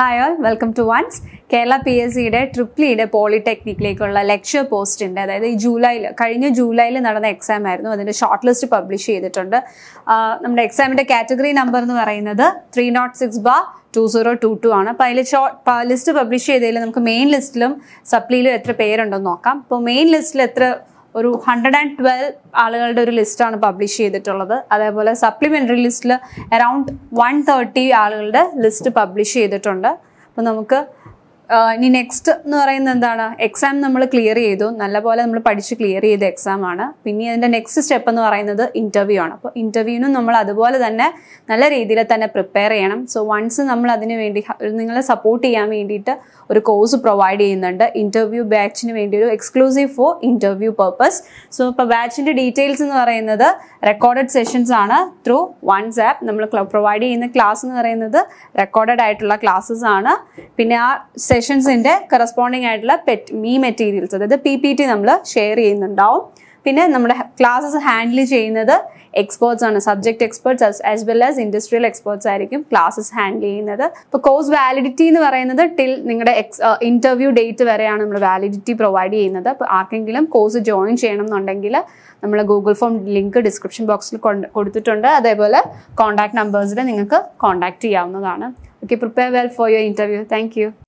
hi all welcome to വൺസ് Kerala P S സിയുടെ ട്രിപ്ലിയുടെ പോളിടെക്നിക്കിലേക്കുള്ള ലെക്ചർ പോസ്റ്റിൻ്റെ അതായത് ഈ ജൂലൈയിൽ കഴിഞ്ഞ ജൂലൈയിൽ നടന്ന എക്സാം ആയിരുന്നു അതിൻ്റെ ഷോർട്ട് ലിസ്റ്റ് പബ്ലിഷ് ചെയ്തിട്ടുണ്ട് നമ്മുടെ എക്സാമിൻ്റെ കാറ്റഗറി നമ്പർ എന്ന് പറയുന്നത് three naught six bar two zero two two ആണ് അപ്പോൾ അതിൽ ഷോർട്ട് ലിസ്റ്റ് പബ്ലിഷ് ചെയ്തതിൽ നമുക്ക് മെയിൻ ലിസ്റ്റിലും സപ്ലിയിലും എത്ര പേരുണ്ടെന്ന് നോക്കാം അപ്പോൾ മെയിൻ ലിസ്റ്റിൽ എത്ര ഒരു ഹൺഡ്രഡ് ആൻഡ് ട്വൽവ് ആളുകളുടെ ഒരു ലിസ്റ്റാണ് പബ്ലിഷ് ചെയ്തിട്ടുള്ളത് അതേപോലെ സപ്ലിമെൻ്ററി ലിസ്റ്റിൽ അറൗണ്ട് വൺ തേർട്ടി ആളുകളുടെ ലിസ്റ്റ് പബ്ലിഷ് ചെയ്തിട്ടുണ്ട് അപ്പോൾ നമുക്ക് ഇനി നെക്സ്റ്റ് എന്ന് പറയുന്നത് എന്താണ് എക്സാം നമ്മൾ ക്ലിയർ ചെയ്തു നല്ലപോലെ നമ്മൾ പഠിച്ച് ക്ലിയർ ചെയ്ത എക്സാം ആണ് പിന്നെ അതിൻ്റെ നെക്സ്റ്റ് സ്റ്റെപ്പ് എന്ന് പറയുന്നത് ഇൻ്റർവ്യൂ ആണ് അപ്പോൾ ഇൻ്റർവ്യൂവിനും നമ്മൾ അതുപോലെ തന്നെ നല്ല രീതിയിൽ തന്നെ പ്രിപ്പയർ ചെയ്യണം സോ വൺസ് നമ്മൾ അതിന് വേണ്ടി നിങ്ങളെ സപ്പോർട്ട് ചെയ്യാൻ വേണ്ടിയിട്ട് ഒരു കോഴ്സ് പ്രൊവൈഡ് ചെയ്യുന്നുണ്ട് ഇൻ്റർവ്യൂ ബാച്ചിന് വേണ്ടി ഒരു exclusive for interview purpose so ഇപ്പോൾ ബാച്ചിൻ്റെ ഡീറ്റെയിൽസ് എന്ന് പറയുന്നത് റെക്കോർഡഡ് സെഷൻസ് ആണ് ത്രൂ വൺസ് ആപ്പ് നമ്മൾ പ്രൊവൈഡ് ചെയ്യുന്ന ക്ലാസ് എന്ന് പറയുന്നത് റെക്കോർഡഡ് ആയിട്ടുള്ള ക്ലാസ്സസ് ആണ് പിന്നെ ആ സെഷൻസിൻ്റെ കറസ്പോണ്ടിങ് ആയിട്ടുള്ള പെറ്റ് മീ മെറ്റീരിയൽസ് അതായത് പി പി ടി നമ്മൾ ഷെയർ ചെയ്യുന്നുണ്ടാവും പിന്നെ നമ്മുടെ ക്ലാസ്സസ് ഹാൻഡിൽ ചെയ്യുന്നത് എക്സ്പേർട്സ് ആണ് subject experts as well as industrial experts ആയിരിക്കും ക്ലാസ്സസ് ഹാൻഡിൽ ചെയ്യുന്നത് ഇപ്പോൾ കോഴ്സ് വാലിഡിറ്റി എന്ന് പറയുന്നത് ടിൽ നിങ്ങളുടെ എക്സ് ഇൻ്റർവ്യൂ ഡേറ്റ് വരെയാണ് നമ്മൾ വാലിഡിറ്റി പ്രൊവൈഡ് ചെയ്യുന്നത് അപ്പോൾ ആർക്കെങ്കിലും കോഴ്സ് ജോയിൻ ചെയ്യണം എന്നുണ്ടെങ്കിൽ നമ്മൾ ഗൂഗിൾ ഫോം ലിങ്ക് ഡിസ്ക്രിപ്ഷൻ ബോക്സിൽ കൊടുത്തിട്ടുണ്ട് അതേപോലെ കോൺടാക്ട് നമ്പേഴ്സിൽ നിങ്ങൾക്ക് കോൺടാക്ട് ചെയ്യാവുന്നതാണ് okay prepare well for your interview thank